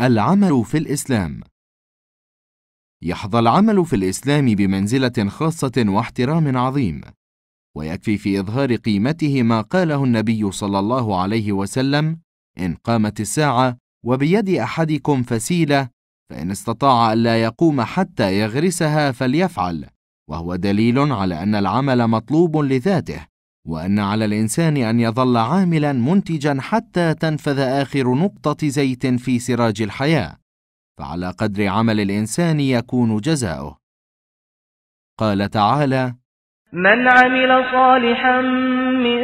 العمل في الإسلام يحظى العمل في الإسلام بمنزلة خاصة واحترام عظيم، ويكفي في إظهار قيمته ما قاله النبي صلى الله عليه وسلم: إن قامت الساعة وبيد أحدكم فسيلة، فإن استطاع ألا يقوم حتى يغرسها فليفعل، وهو دليل على أن العمل مطلوب لذاته، وان على الانسان ان يظل عاملا منتجا حتى تنفذ اخر نقطه زيت في سراج الحياه فعلى قدر عمل الانسان يكون جزاؤه قال تعالى من عمل صالحا من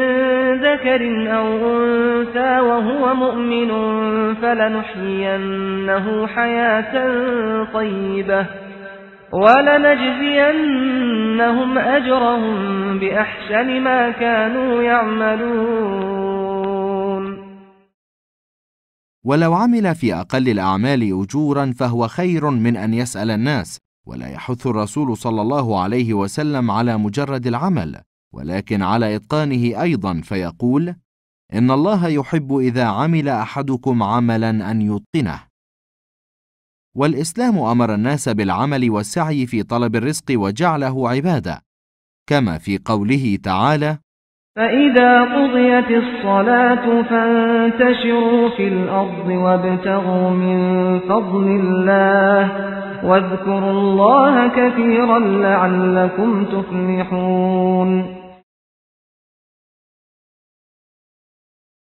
ذكر او انثى وهو مؤمن فلنحيينه حياه طيبه ولنجزينه لهم أجرهم بأحسن ما كانوا يعملون ولو عمل في أقل الأعمال أجورا فهو خير من أن يسأل الناس ولا يحث الرسول صلى الله عليه وسلم على مجرد العمل ولكن على إتقانه أيضا فيقول إن الله يحب إذا عمل أحدكم عملا أن يتقنه والإسلام أمر الناس بالعمل والسعي في طلب الرزق وجعله عبادة، كما في قوله تعالى: فإذا قضيت الصلاة فانتشروا في الأرض وابتغوا من فضل الله واذكروا الله كثيرا لعلكم تفلحون